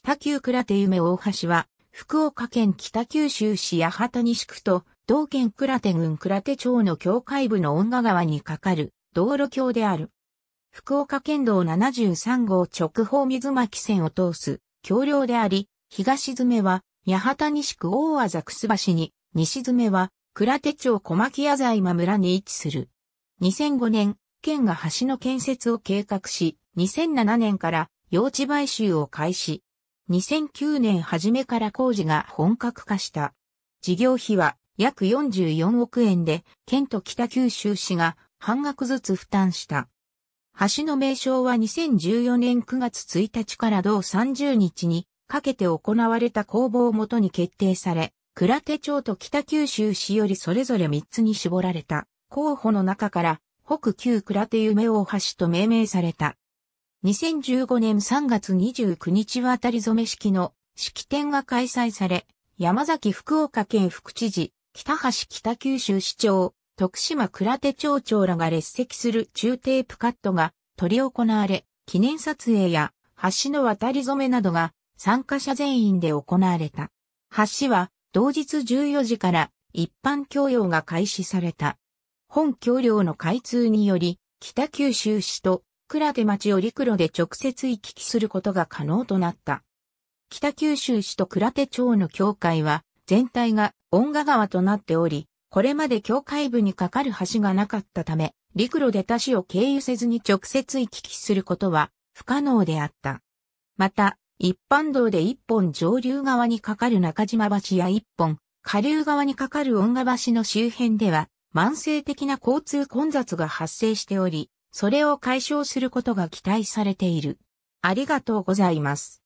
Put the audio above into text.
北九倉手夢大橋は、福岡県北九州市八幡西区と、同県倉手郡倉手町の境界部の恩賀川に架かる道路橋である。福岡県道73号直方水巻線を通す橋梁であり、東詰は八幡西区大和ざく橋に、西詰は倉手町小牧屋在間村に位置する。2005年、県が橋の建設を計画し、2007年から用地買収を開始。2009年初めから工事が本格化した。事業費は約44億円で、県と北九州市が半額ずつ負担した。橋の名称は2014年9月1日から同30日にかけて行われた工房をもとに決定され、倉手町と北九州市よりそれぞれ3つに絞られた候補の中から北九倉手夢大橋と命名された。2015年3月29日渡り染め式の式典が開催され、山崎福岡県副知事、北橋北九州市長、徳島倉手町長らが列席する中テープカットが取り行われ、記念撮影や橋の渡り染めなどが参加者全員で行われた。橋は同日14時から一般供用が開始された。本橋梁の開通により、北九州市と倉手町を陸路で直接行き来することが可能となった。北九州市と倉手町の境界は、全体が恩賀川となっており、これまで境界部に架かる橋がなかったため、陸路で他市を経由せずに直接行き来することは不可能であった。また、一般道で一本上流側に架かる中島橋や一本下流側に架かる恩賀橋の周辺では、慢性的な交通混雑が発生しており、それを解消することが期待されている。ありがとうございます。